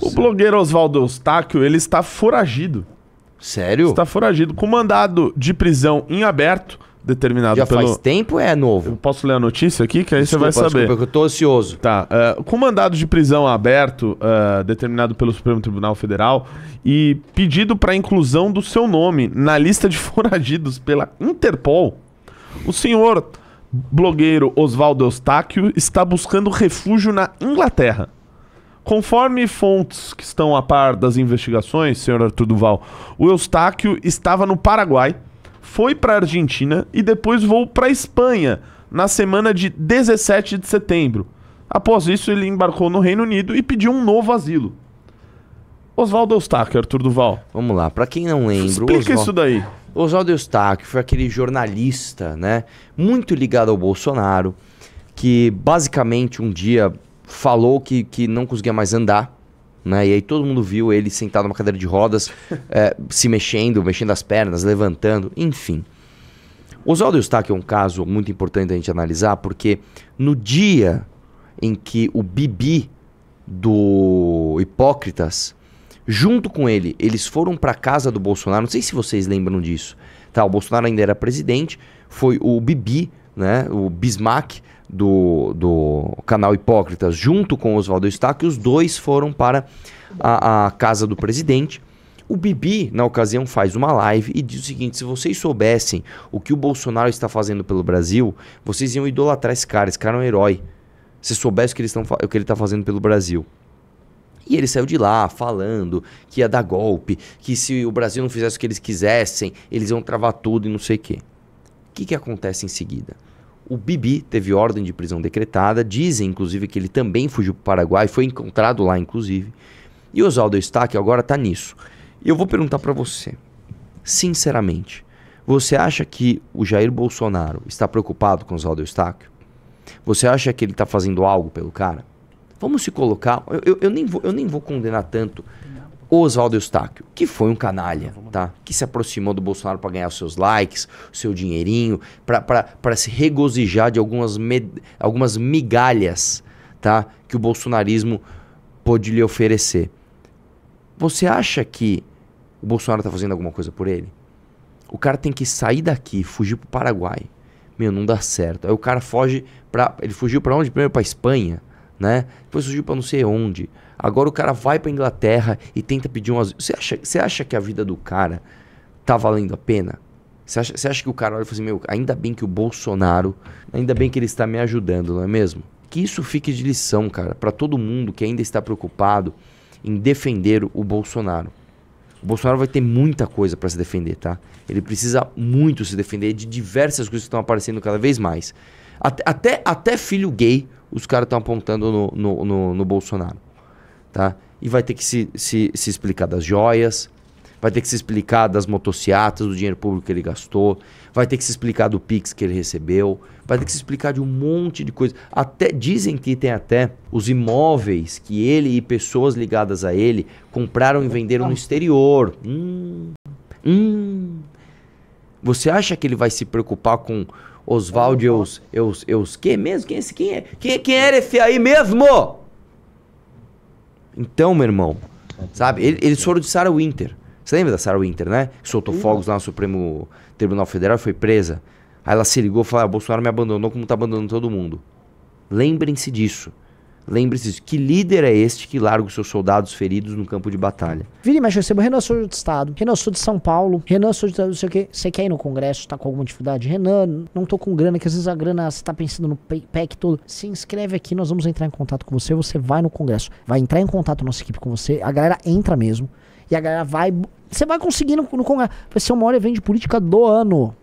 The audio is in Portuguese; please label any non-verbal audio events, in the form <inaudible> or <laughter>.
O blogueiro Oswaldo Eustáquio, ele está foragido. Sério? Está foragido com mandado de prisão em aberto determinado Já pelo... faz tempo é novo? Eu posso ler a notícia aqui, que aí desculpa, você vai saber. Desculpa, eu tô ocioso. Tá. Uh, com mandado de prisão aberto, uh, determinado pelo Supremo Tribunal Federal, e pedido para inclusão do seu nome na lista de <laughs> foragidos pela Interpol, o senhor blogueiro Oswaldo Eustáquio está buscando refúgio na Inglaterra. Conforme fontes que estão a par das investigações, senhor Arthur Duval, o Eustáquio estava no Paraguai, foi para a Argentina e depois voou para a Espanha na semana de 17 de setembro. Após isso, ele embarcou no Reino Unido e pediu um novo asilo. Oswaldo Eustáquio, Arthur Duval. Vamos lá, para quem não lembra... Explica Oswald... isso daí. Oswaldo Eustáquio foi aquele jornalista, né? Muito ligado ao Bolsonaro, que basicamente um dia falou que, que não conseguia mais andar. Né? E aí todo mundo viu ele sentado numa cadeira de rodas, é, <laughs> se mexendo, mexendo as pernas, levantando, enfim. Oswaldo Eustáquio é um caso muito importante a gente analisar, porque no dia em que o Bibi do Hipócritas, junto com ele, eles foram para casa do Bolsonaro, não sei se vocês lembram disso, tá? O Bolsonaro ainda era presidente, foi o Bibi né? O Bismarck do, do canal Hipócritas, junto com Oswaldo Eustáquio, os dois foram para a, a casa do presidente. O Bibi, na ocasião, faz uma live e diz o seguinte: se vocês soubessem o que o Bolsonaro está fazendo pelo Brasil, vocês iam idolatrar esse cara, esse cara é um herói. Se soubesse o que, eles tão, o que ele está fazendo pelo Brasil. E ele saiu de lá falando que ia dar golpe, que se o Brasil não fizesse o que eles quisessem, eles iam travar tudo e não sei o quê que, que acontece em seguida? O Bibi teve ordem de prisão decretada, dizem inclusive que ele também fugiu para o Paraguai, foi encontrado lá inclusive. E Oswaldo Eustáquio agora está nisso. E eu vou perguntar para você, sinceramente, você acha que o Jair Bolsonaro está preocupado com Oswaldo Eustáquio? Você acha que ele está fazendo algo pelo cara? Vamos se colocar. Eu, eu, eu, nem vou, eu nem vou condenar tanto Oswaldo Eustáquio, que foi um canalha, tá? Que se aproximou do Bolsonaro para ganhar os seus likes, o seu dinheirinho, para se regozijar de algumas, algumas migalhas, tá? Que o bolsonarismo pôde lhe oferecer. Você acha que o Bolsonaro tá fazendo alguma coisa por ele? O cara tem que sair daqui, fugir pro Paraguai. Meu, não dá certo. Aí o cara foge para ele fugiu para onde? Primeiro para Espanha né? Depois surgiu para não sei onde. Agora o cara vai para Inglaterra e tenta pedir um asilo. Você acha, você acha que a vida do cara tá valendo a pena? Você acha, você acha que o cara olha e fala assim, meu, ainda bem que o Bolsonaro, ainda bem que ele está me ajudando, não é mesmo? Que isso fique de lição, cara, para todo mundo que ainda está preocupado em defender o Bolsonaro. O Bolsonaro vai ter muita coisa para se defender, tá? Ele precisa muito se defender de diversas coisas que estão aparecendo cada vez mais. Até, até, até filho gay os caras estão apontando no, no, no, no, Bolsonaro. Tá? E vai ter que se, se, se explicar das joias, vai ter que se explicar das motocicletas, do dinheiro público que ele gastou, vai ter que se explicar do Pix que ele recebeu, vai ter que se explicar de um monte de coisa. Até dizem que tem até os imóveis que ele e pessoas ligadas a ele compraram e venderam no exterior. Hum, hum. Você acha que ele vai se preocupar com Oswald Eus, Eus, Eus, quem mesmo? Quem é Quem é? Quem, quem era é esse aí mesmo? Então, meu irmão, sabe? Eles, foram de Sarah Winter. Você lembra da Sarah Winter, né? Que soltou fogos lá no Supremo Tribunal Federal e foi presa. Aí ela se ligou e falou: ah, Bolsonaro me abandonou como tá abandonando todo mundo. Lembrem-se disso. Lembre-se que líder é este que larga os seus soldados feridos no campo de batalha. Vira e mexe, eu Renan sou do Estado, Renan sou de São Paulo, Renan sou de não sei o quê. Você quer ir no Congresso, tá com alguma dificuldade? Renan, não tô com grana, que às vezes a grana você tá pensando no PEC todo. Se inscreve aqui, nós vamos entrar em contato com você, você vai no Congresso. Vai entrar em contato nossa equipe com você, a galera entra mesmo. E a galera vai. Você vai conseguindo no Congresso. Vai ser o maior evento de política do ano.